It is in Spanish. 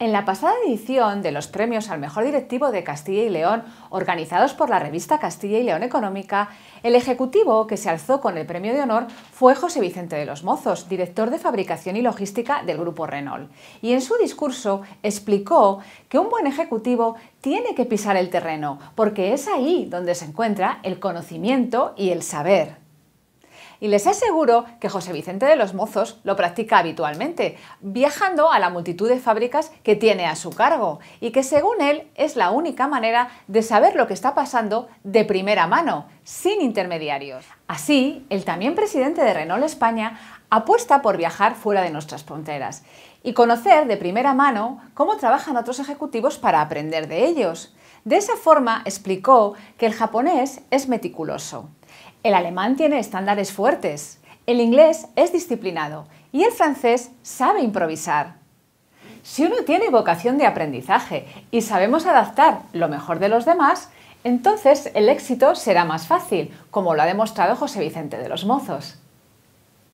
En la pasada edición de los premios al mejor directivo de Castilla y León, organizados por la revista Castilla y León Económica, el ejecutivo que se alzó con el premio de honor fue José Vicente de los Mozos, director de fabricación y logística del grupo Renault. Y en su discurso explicó que un buen ejecutivo tiene que pisar el terreno, porque es ahí donde se encuentra el conocimiento y el saber y les aseguro que José Vicente de los Mozos lo practica habitualmente, viajando a la multitud de fábricas que tiene a su cargo y que según él es la única manera de saber lo que está pasando de primera mano, sin intermediarios. Así, el también presidente de Renault España apuesta por viajar fuera de nuestras fronteras y conocer de primera mano cómo trabajan otros ejecutivos para aprender de ellos. De esa forma explicó que el japonés es meticuloso, el alemán tiene estándares fuertes, el inglés es disciplinado y el francés sabe improvisar. Si uno tiene vocación de aprendizaje y sabemos adaptar lo mejor de los demás, entonces el éxito será más fácil, como lo ha demostrado José Vicente de los Mozos.